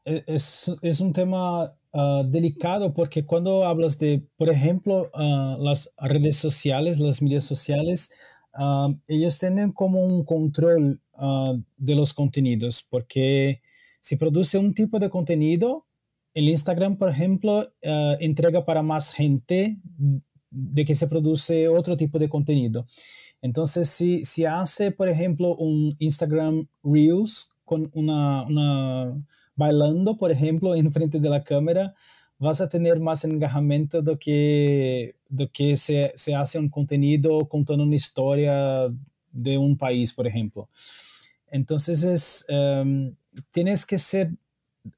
e-, es, un tema Ah, delicado porque cuando hablas de, por ejemplo, ah, las redes sociales, las medias sociales, ah, ellos tienen como un control de los contenidos porque si produce un tipo de contenido, el Instagram, por ejemplo, entrega para más gente de que se produce otro tipo de contenido. Entonces, si, si hace, por ejemplo, un Instagram Reels con una, una bailando, por ejemplo, en frente de la cámara, vas a tener más engajamiento do que, do que se, se hace un contenido contando una historia de un país, por ejemplo. Entonces, es, em, tienes que ser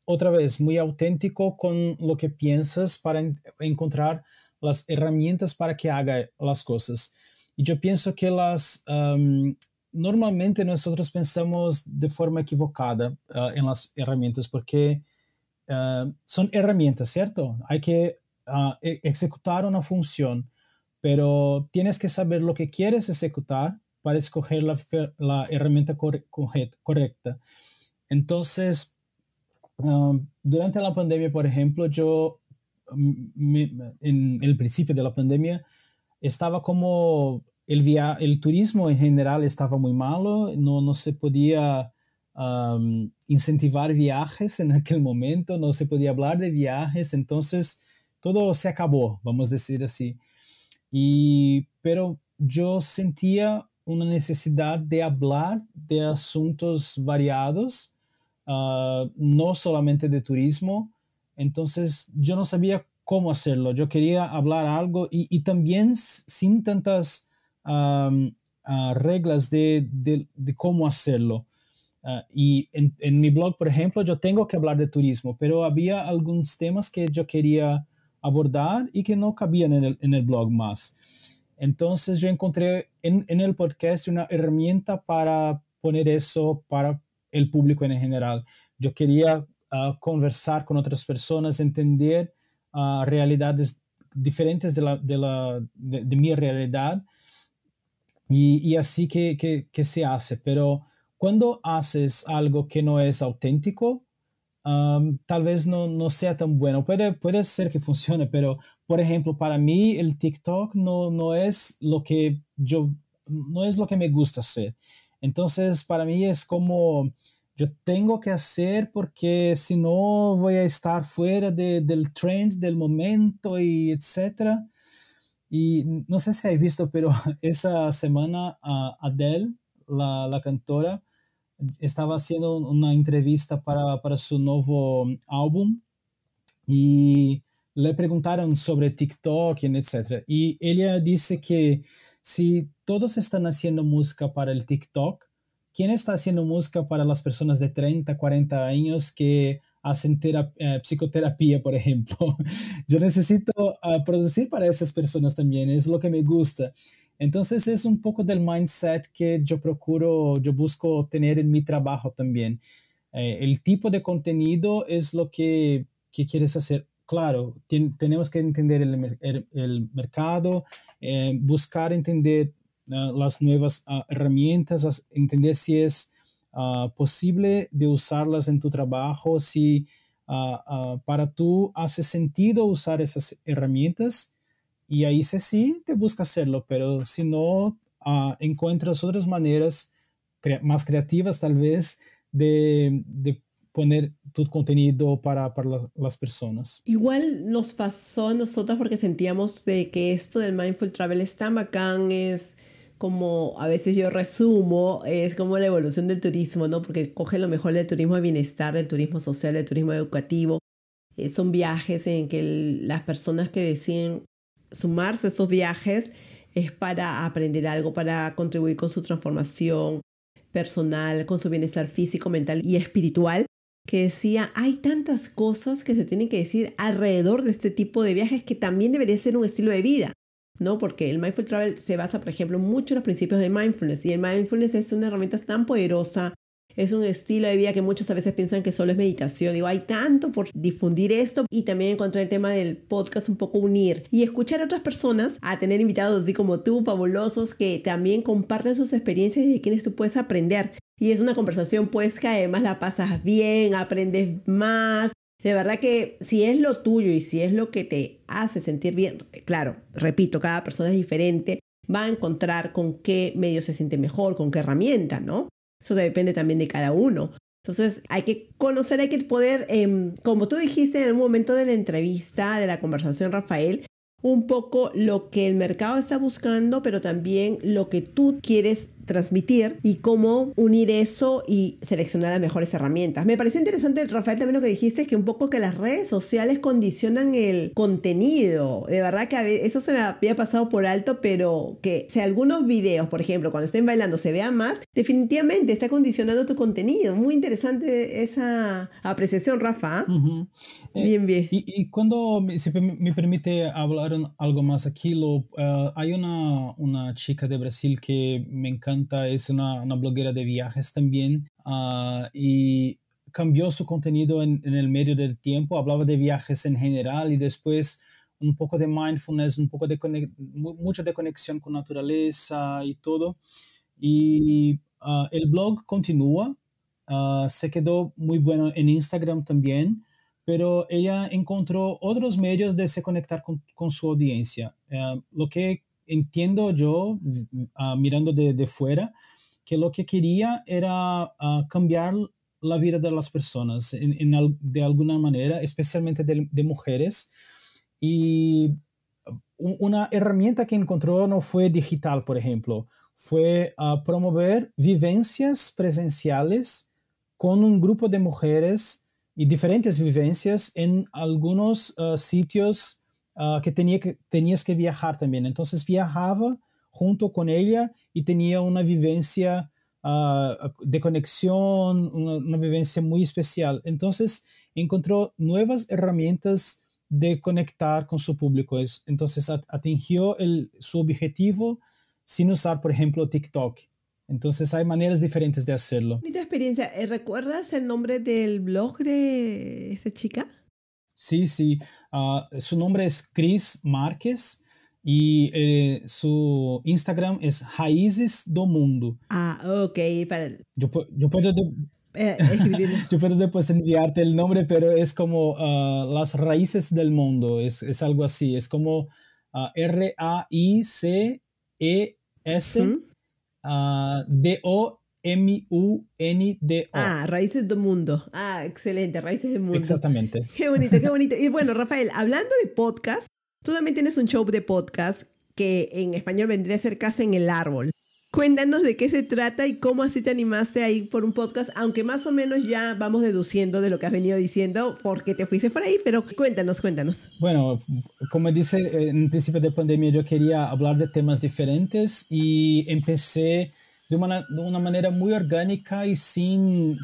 otra vez muy auténtico con lo que piensas para encontrar las herramientas para que haga las cosas. Y yo pienso que las, em, normalmente nosotros pensamos de forma equivocada ah, en las herramientas porque ah, son herramientas, ¿cierto? Hay que ah, e-, ejecutar una función, pero tienes que saber lo que quieres ejecutar para escoger la, herramienta correcta. Entonces, durante la pandemia, por ejemplo, yo mm, en el principio de la pandemia estaba como el, el turismo en general estaba muy malo, no, no se podía incentivar viajes en aquel momento, no se podía hablar de viajes, entonces todo se acabó, vamos a decir así. pero yo sentía una necesidad de hablar de asuntos variados, ah, no solamente de turismo, entonces yo no sabía cómo hacerlo, yo quería hablar algo y, y también sin tantas reglas de, cómo hacerlo. Ah, y en, mi blog, por ejemplo, yo tengo que hablar de turismo, pero había algunos temas que yo quería abordar y que no cabían en el, blog más. Entonces yo encontré en, el podcast una herramienta para poner eso para el público en general. Yo quería ah, conversar con otras personas, entender ah, realidades diferentes de, la, de mi realidad y, así que, que, se hace. Pero cuando haces algo que no es auténtico, tal vez no, no, sea tan bueno. Puede, puede ser que funcione, pero por ejemplo, para mí el TikTok no, no es lo que yo, no es lo que me gusta hacer. Entonces, para mí es como yo tengo que hacer porque si no voy a estar fuera del trend, del momento y etcétera. Y no sé si hay visto, pero esa semana ah, Adele, la, cantora, estaba haciendo una entrevista para, para, su nuevo álbum y le preguntaron sobre TikTok, etc. Y ella dice que si todos están haciendo música para el TikTok, ¿quién está haciendo música para las personas de 30, 40 años que hacen eh, psicoterapia, por ejemplo. Yo necesito ah, producir para esas personas también, es lo que me gusta. Entonces es un poco del mindset que yo procuro, yo busco tener en mi trabajo también. Eh, el tipo de contenido es lo que, quieres hacer. Claro, tenemos que entender el, mercado, eh, buscar entender ah, las nuevas ah, herramientas, entender si es Ah, posible de usarlas en tu trabajo, si ah, ah, para tú hace sentido usar esas herramientas. Y ahí sí, sí, te busca hacerlo, pero si no, encuentras otras maneras más creativas tal vez de, poner tu contenido para, las, personas.
Igual nos pasó a nosotros porque sentíamos de que esto del mindful travel es bacán, es como a veces yo resumo, es como la evolución del turismo, ¿no? Porque coge lo mejor del turismo de bienestar, del turismo social, del turismo educativo. Eh, son viajes en que las personas que deciden sumarse a esos viajes es para aprender algo, para contribuir con su transformación personal, con su bienestar físico, mental y espiritual, que decía, hay tantas cosas que se tienen que decir alrededor de este tipo de viajes que también debería ser un estilo de vida. ¿no? Porque el mindful travel se basa, por ejemplo, mucho en los principios de mindfulness y el mindfulness es una herramienta tan poderosa, es un estilo de vida que muchas a veces piensan que solo es meditación. Digo, hay tanto por difundir esto y también encontrar el tema del podcast un poco unir y escuchar a otras personas, a tener invitados así como tú, fabulosos, que también comparten sus experiencias y de quienes tú puedes aprender. Y es una conversación pues que además la pasas bien, aprendes más, de verdad que si es lo tuyo y si es lo que te hace sentir bien, claro, repito, cada persona es diferente, va a encontrar con qué medio se siente mejor, con qué herramienta, ¿no? Eso depende también de cada uno. Entonces hay que conocer, hay que poder, em, como tú dijiste en el momento de la entrevista, de la conversación, Rafael, un poco lo que el mercado está buscando, pero también lo que tú quieres transmitir y cómo unir eso y seleccionar las mejores herramientas. Me pareció interesante, Rafael, también lo que dijiste es que un poco que las redes sociales condicionan el contenido. De verdad que eso se me había pasado por alto, pero que si algunos videos, por ejemplo, cuando estén bailando se vean más, definitivamente está condicionando tu contenido. Muy interesante esa apreciación, Rafa. ¿ah?
Eh, bien, bien. Y, cuando me permite hablar algo más aquí, lo, eh, hay una, una chica de Brasil que me encanta es una, bloguera de viajes también ah, y cambió su contenido en, el medio del tiempo, hablaba de viajes en general y después un poco de mindfulness, un poco de mucha de conexión con naturaleza y todo. Y ah, el blog continúa, ah, se quedó muy bueno en Instagram también, pero ella encontró otros medios de se conectar con, su audiencia. lo que entiendo yo, ah, mirando de, de, fuera, que lo que quería era ah, cambiar la vida de las personas de alguna manera, especialmente de, mujeres. Y una herramienta que encontró no fue digital, por ejemplo, fue ah, promover vivencias presenciales con un grupo de mujeres y diferentes vivencias en algunos sitios Ah, que, tenía que tenías que viajar también. Entonces viajaba junto con ella y tenía una vivencia ah, de conexión, una, vivencia muy especial. Entonces encontró nuevas herramientas de conectar con su público. Entonces atingió el, su objetivo sin usar, por ejemplo, TikTok. Entonces hay maneras diferentes de hacerlo.
Mi experiencia, eh, ¿recuerdas el nombre del blog de esa chica?
Sí, sí. Ah, su nombre es Chris Márquez y eh, su Instagram es Raíces do Mundo.
Ah, ok. Eh,
yo, puedo... después enviarte el nombre, pero es como ah, las raíces del mundo, es, algo así, es como ah, R-A-I-C-E-S. -S, -D -O M-U-N-D-O. Ah,
Raíces del Mundo. Ah, excelente, Raíces del Mundo.
Exactamente.
Qué bonito, qué bonito. Y bueno, Rafael, hablando de podcast, tú también tienes un show de podcast que en español vendría a ser Casa en el Árbol. Cuéntanos de qué se trata y cómo así te animaste a ir por un podcast, aunque más o menos ya vamos deduciendo de lo que has venido diciendo porque te fuiste por ahí, pero cuéntanos, cuéntanos.
Bueno, como dice, en principio de pandemia yo quería hablar de temas diferentes y empecé de una manera muy orgánica y sin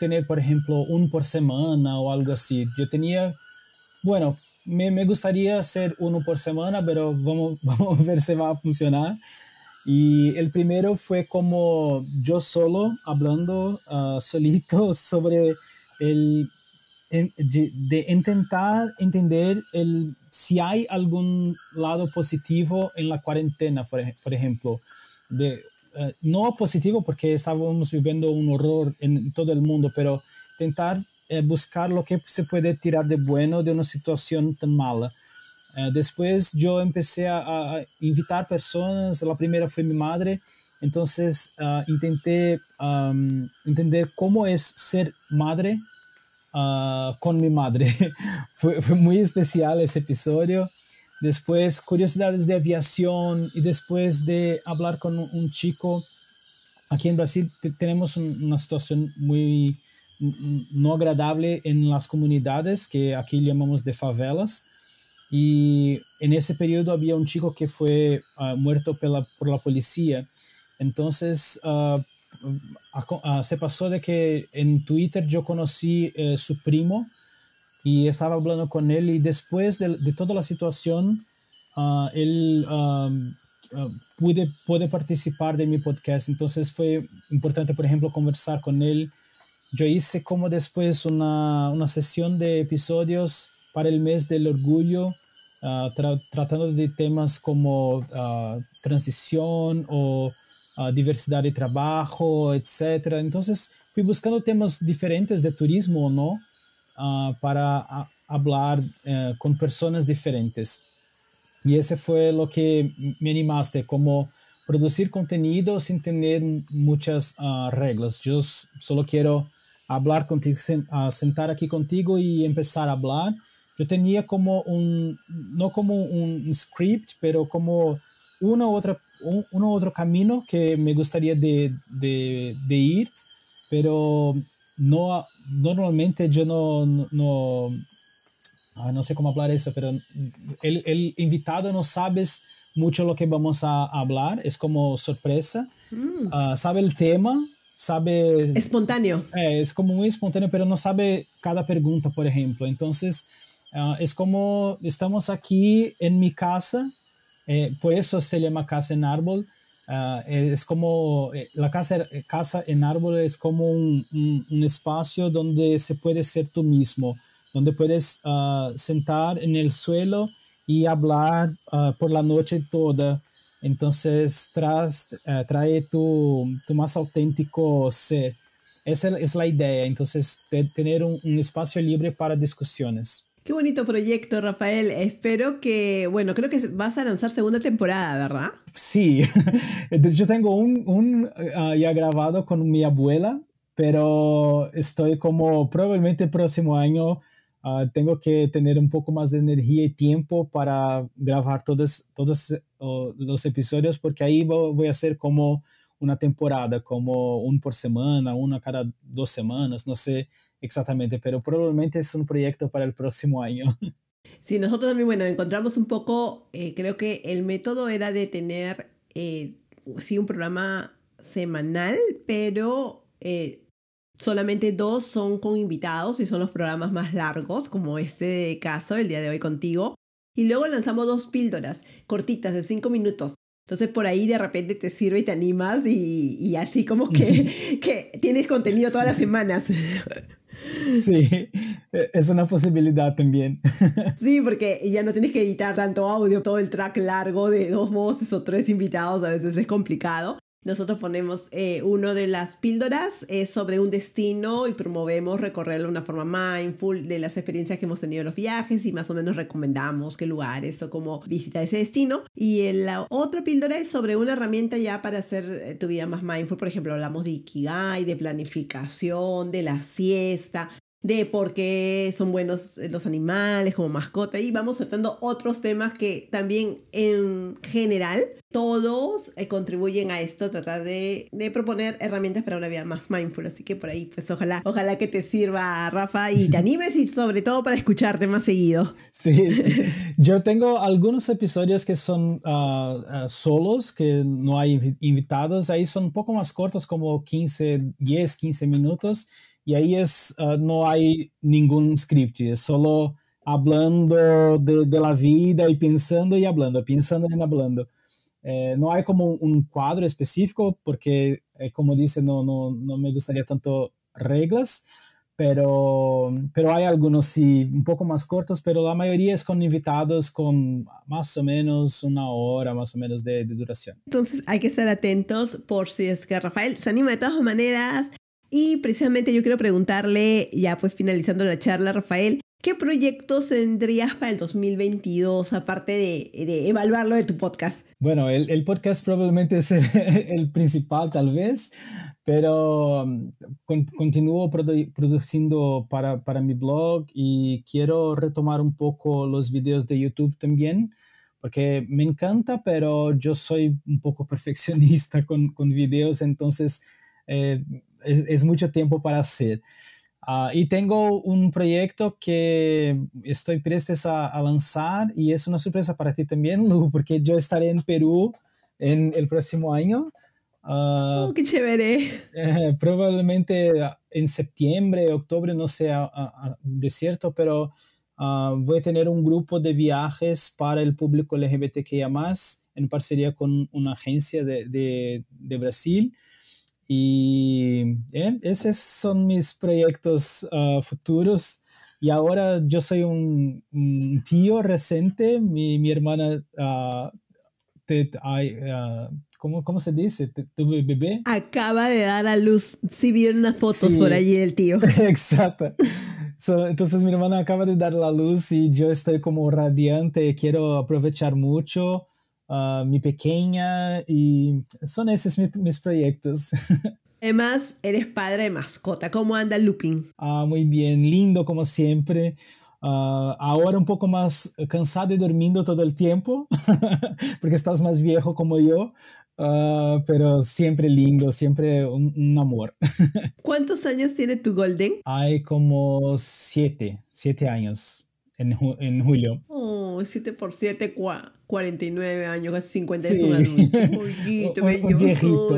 tener por ejemplo un por semana o algo así yo tenía, bueno, me, gustaría hacer uno por semana, pero vamos, vamos a ver si va a funcionar. Y el primero fue como yo solo hablando ah, solito sobre el de intentar entender el, si hay algún lado positivo en la cuarentena, por, ejemplo, de eh, no positivo porque estábamos viviendo un horror en todo el mundo, pero intentar eh, buscar lo que se puede tirar de bueno de una situación tan mala. Eh, después yo empecé a, invitar personas, la primera fue mi madre, entonces intenté um, entender cómo es ser madre uh, con mi madre. fue, muy especial ese episodio después curiosidades de aviación y después de hablar con un chico. Aquí en Brasil tenemos una situación muy no agradable en las comunidades que aquí llamamos de favelas. Y en ese periodo había un chico que fue ah, muerto por la policía. Entonces ah, se pasó de que en Twitter yo conocí eh, su primo, y estaba hablando con él y después de, toda la situación, ah, él um, pude, participar de mi podcast. Entonces fue importante, por ejemplo, conversar con él. Yo hice como después una, una sesión de episodios para el mes del orgullo, ah, tratando de temas como ah, transición o diversidad de trabajo, etc. Entonces fui buscando temas diferentes de turismo o no Ah, para ah, hablar eh, con personas diferentes. Y ese fue lo que me animaste, como producir contenido sin tener muchas ah, reglas. Yo solo quiero hablar contigo, sentar aquí contigo y empezar a hablar. Yo tenía como un, no como un script, pero como una otra, un, otro camino que me gustaría de, de ir, pero no, normalmente eu não, não, ah, não sei como falar isso, mas o invitado não sabe muito o que vamos a falar, é como surpresa. Mm. Uh, sabe o tema, sabe... Espontâneo. É, é como muito espontâneo, mas não sabe cada pergunta, por exemplo. Então, uh, é como estamos aqui em minha casa, eh, por isso se chama Casa em Árbol, Ah, eh, es como eh, la eh, casa, en árbol es como un, espacio donde se puede ser tú mismo, donde puedes ah, sentar en el suelo y hablar ah, por la noche toda. Entonces trae tu, más auténtico ser. Esa es la idea. Entonces, tener un espacio libre para discusiones.
Qué bonito proyecto, Rafael. Espero que, bueno, creo que vas a lanzar segunda temporada, ¿verdad?
Sí, yo tengo un, ah, ya grabado con mi abuela, pero estoy como probablemente el próximo año. Ah, tengo que tener un poco más de energía y tiempo para grabar todos, todos los episodios porque ahí voy a hacer como una temporada, como un por semana, una cada dos semanas, no sé exactamente, pero probablemente es un proyecto para el próximo año.
Sí, nosotros también, bueno, encontramos un poco, eh, creo que el método era de tener, eh, sí, un programa semanal, pero eh, solamente dos son con invitados y son los programas más largos, como este caso, el día de hoy contigo. Y luego lanzamos dos píldoras cortitas de cinco minutos. Entonces por ahí de repente te sirve y te animas y, y así como que, que tienes contenido todas las semanas.
Sí, e, es una posibilidad también.
Sí, porque ya no tienes que editar tanto audio, todo el track largo de dos voces o tres invitados a veces es complicado. Nosotros ponemos eh, una de las píldoras es sobre un destino y promovemos recorrerlo de una forma mindful de las experiencias que hemos tenido en los viajes y más o menos recomendamos qué lugares o cómo visitar ese destino. Y la otra píldora es sobre una herramienta ya para hacer eh, tu vida más mindful. Por ejemplo, hablamos de Ikigai, de planificación, de la siesta, de por qué son buenos eh, los animales como mascota y vamos tratando otros temas que también en general todos eh, contribuyen a esto, tratar de, proponer herramientas para una vida más mindful. Así que por ahí, pues ojalá, ojalá que te sirva, Rafa, y te animes y sobre todo para escucharte más seguido.
Sí, yo tengo algunos episodios que son ah, ah, solos, que no hay invitados, ahí son un poco más cortos, como 15, 10, 15 minutos y ahí es, uh, no hay ningún script, es solo hablando de, de, la vida y pensando y hablando, pensando y hablando. Eh, no hay como un cuadro específico porque, eh, como dice, no, no, no, me gustaría tanto reglas, pero, pero hay algunos sí, un poco más cortos, pero la mayoría es con invitados con más o menos una hora, más o menos de, de duración.
Entonces hay que estar atentos por si es que Rafael se anima de todas maneras Y precisamente yo quiero preguntarle, ya pues finalizando la charla, Rafael, ¿qué proyectos tendrías para el 2022 aparte de, evaluarlo de tu podcast?
Bueno, el, podcast probablemente es el, principal tal vez, pero um, continúo produciendo para, mi blog y quiero retomar un poco los videos de YouTube también porque me encanta, pero yo soy un poco perfeccionista con, con videos, entonces eh, es, mucho tiempo para hacer. Ah, y tengo un proyecto que estoy prestes a, lanzar y es una sorpresa para ti también, Lu, porque yo estaré en Perú en el próximo año. Uh, oh, ¡Qué chévere! Eh, probablemente en septiembre, octubre, no sé de cierto, pero ah, voy a tener un grupo de viajes para el público LGBTQIA+, en parcería con una agencia de, de, de Brasil. Y esos son mis proyectos ah, futuros. Y ahora yo soy un, tío reciente, mi, mi hermana, ah, ah, ¿cómo, ¿cómo, se dice? Tuve bebé.
Acaba de dar a luz, si vieron unas fotos por allí el tío. Exacto.
entonces mi hermana acaba de dar la luz y yo estoy como radiante, quiero aprovechar mucho mi pequeña y son esos mis, proyectos.
Además, eres padre de mascota. ¿Cómo anda Lupin? Ah,
muy bien, lindo como siempre. Ah, ahora un poco más cansado y durmiendo todo el tiempo, porque estás más viejo como yo, ah, pero siempre lindo, siempre un, un amor.
¿Cuántos años tiene tu Golden?
Hay como siete, siete años en, julio.
Oh, 7 por 7, 49 años, casi 50 es un adulto. un, bello.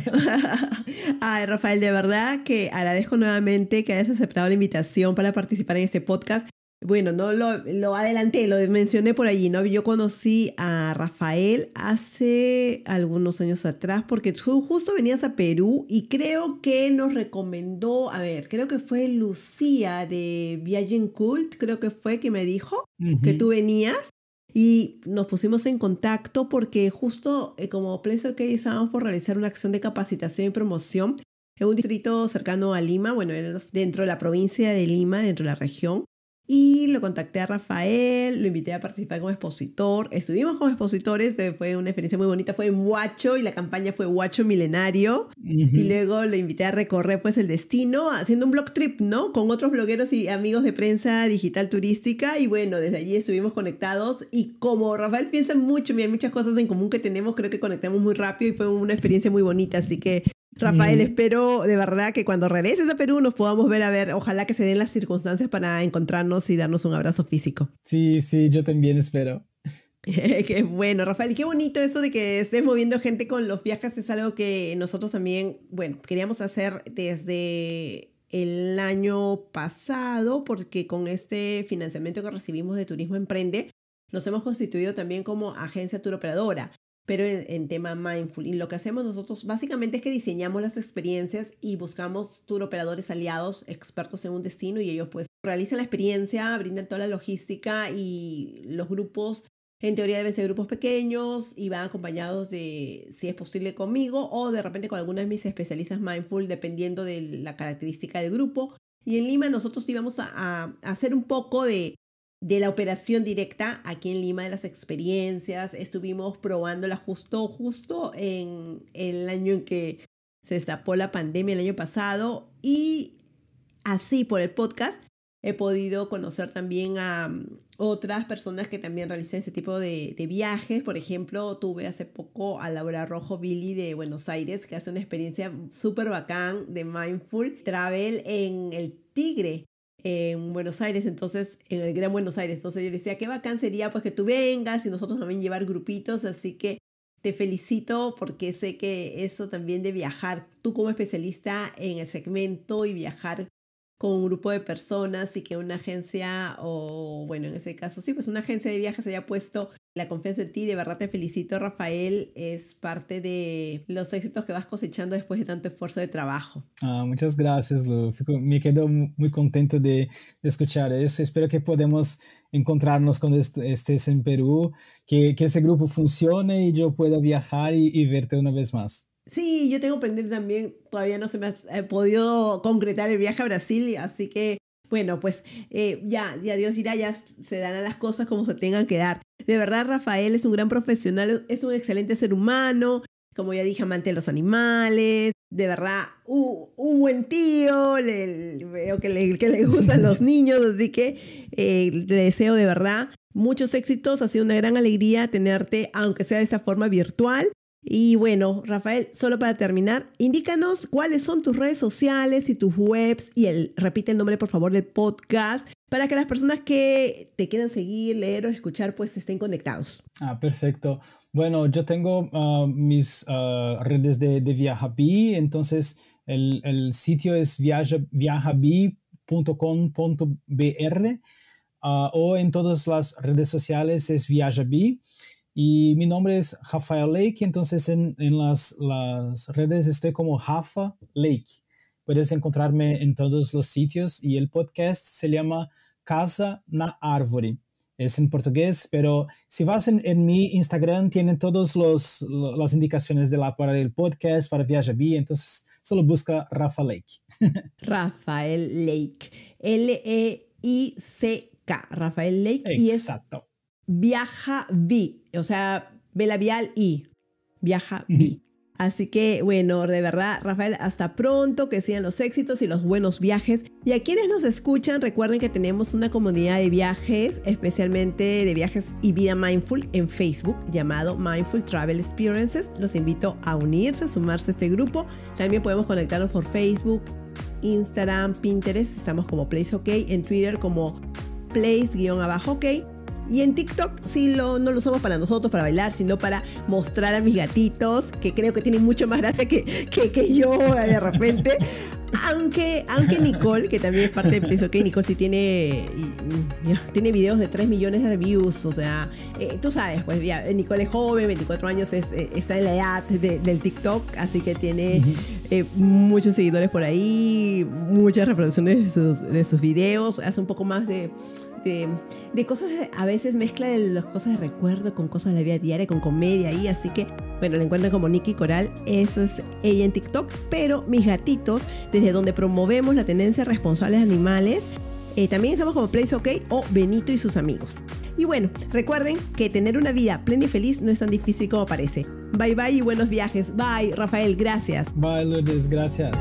Ay, Rafael, de verdad que agradezco nuevamente que hayas aceptado la invitación para participar en este podcast bueno, no lo, adelanté, lo mencioné por allí, ¿no? Yo conocí a Rafael hace algunos años atrás porque tú justo venías a Perú y creo que nos recomendó, a ver, creo que fue Lucía de Viaging Cult, creo que fue que me dijo que tú venías y nos pusimos en contacto porque justo eh, como precio que estábamos por realizar una acción de capacitación y promoción en un distrito cercano a Lima, bueno, dentro de la provincia de Lima, dentro de la región. Y lo contacté a Rafael, lo invité a participar como expositor. Estuvimos como expositores, eh, fue una experiencia muy bonita. Fue en Huacho y la campaña fue Huacho Milenario. Y luego lo invité a recorrer pues el destino haciendo un blog trip, ¿no? Con otros blogueros y amigos de prensa digital turística. Y bueno, desde allí estuvimos conectados. Y como Rafael piensa mucho y hay muchas cosas en común que tenemos, creo que conectamos muy rápido y fue una experiencia muy bonita. Así que Rafael, espero de verdad que cuando regreses a Perú nos podamos ver a ver, ojalá que se den las circunstancias para encontrarnos y darnos un abrazo físico. Sí, sí, yo también espero. qué bueno, Rafael, qué bonito eso de que estés moviendo gente con los viajes, es algo que nosotros también, bueno, queríamos hacer desde el año pasado, porque con este financiamiento que recibimos de Turismo Emprende, nos hemos constituido también como agencia turoperadora pero en, tema mindful. Y lo que hacemos nosotros básicamente es que diseñamos las experiencias y buscamos tour operadores aliados, expertos en un destino, y ellos pues realizan la experiencia, brindan toda la logística y los grupos, en teoría deben ser grupos pequeños y van acompañados de, si es posible, conmigo o de repente con algunas de mis especialistas mindful, dependiendo de la característica del grupo. Y en Lima nosotros íbamos a hacer un poco de de la operación directa aquí en Lima de las experiencias. Estuvimos probándola justo, justo en el año en que se destapó la pandemia el año pasado y así por el podcast he podido conocer también a mm, otras personas que también realizan ese tipo de, de viajes. Por ejemplo, tuve hace poco a Laura Rojo Billy de Buenos Aires, que hace una experiencia súper bacán de Mindful Travel en el Tigre en Buenos Aires, entonces, en el Gran Buenos Aires. Entonces yo le decía, qué bacán sería pues que tú vengas y nosotros también llevar grupitos, así que te felicito porque sé que eso también de viajar, tú como especialista en el segmento y viajar con un grupo de personas y que una agencia o bueno, en ese caso sí, pues una agencia de viajes haya puesto la confianza en ti, de verdad te felicito Rafael, es parte de los éxitos que vas cosechando después de tanto esfuerzo de trabajo.
Ah, muchas gracias, Lu. me quedo muy contento de, escuchar eso. Espero que podamos encontrarnos cuando estés en Perú, que, ese grupo funcione y yo pueda viajar y, y verte una vez más.
Sí, yo tengo pendiente también, todavía no se me ha podido concretar el viaje a Brasil, así que bueno, pues eh, ya, ya Dios irá, ya se darán las cosas como se tengan que dar. De verdad, Rafael es un gran profesional, es un excelente ser humano, como ya dije, amante de los animales, de verdad, un buen tío, veo que le, gustan los niños, así que eh, le deseo de verdad muchos éxitos, ha sido una gran alegría tenerte, aunque sea de esta forma virtual, y bueno, Rafael, solo para terminar, indícanos cuáles son tus redes sociales y tus webs y el, repite el nombre por favor del podcast para que las personas que te quieran seguir, leer o escuchar pues estén conectados.
Ah, perfecto. Bueno, yo tengo ah, mis ah, redes de, de entonces el, sitio es viajabi.com.br ah, o en todas las redes sociales es Viajabi. Y mi nombre es Rafael Lake, entonces en, las, redes estoy como Rafa Lake. Puedes encontrarme en todos los sitios y el podcast se llama Casa na Árvore. Es en portugués, pero si vas en, mi Instagram tienen todas las indicaciones de la para el podcast, para Viaja B, entonces solo busca Rafa Lake.
Rafael Lake. L-E-I-C-K. Rafael Lake. Exacto viaja vi, o sea, ve vial y viaja vi. Así que bueno, de verdad, Rafael, hasta pronto, que sigan los éxitos y los buenos viajes. Y a quienes nos escuchan, recuerden que tenemos una comunidad de viajes, especialmente de viajes y vida mindful en Facebook, llamado Mindful Travel Experiences. Los invito a unirse, a sumarse a este grupo. También podemos conectarnos por Facebook, Instagram, Pinterest, estamos como Place en Twitter como Place-OK. Y en TikTok sí lo, no lo usamos para nosotros, para bailar, sino para mostrar a mis gatitos, que creo que tienen mucho más gracia que, que, yo eh, de repente. Aunque, aunque Nicole, que también es parte del piso, que Nicole sí tiene, tiene videos de 3 millones de views. O sea, eh, tú sabes, pues ya, eh, Nicole es joven, 24 años, está en la edad del TikTok, así que tiene muchos seguidores por ahí, muchas reproducciones de sus, de sus videos, hace un poco más de este, de cosas, a veces mezcla de las cosas de recuerdo con cosas de la vida diaria, con comedia y así que bueno, la encuentran como Nikki Coral, eso es ella en TikTok, pero mis gatitos, desde donde promovemos la tendencia responsables animales, eh, también estamos como Place OK o Benito y sus amigos. Y bueno, recuerden que tener una vida plena y feliz no es tan difícil como parece. Bye bye y buenos viajes. Bye, Rafael, gracias.
Bye, Lourdes, gracias.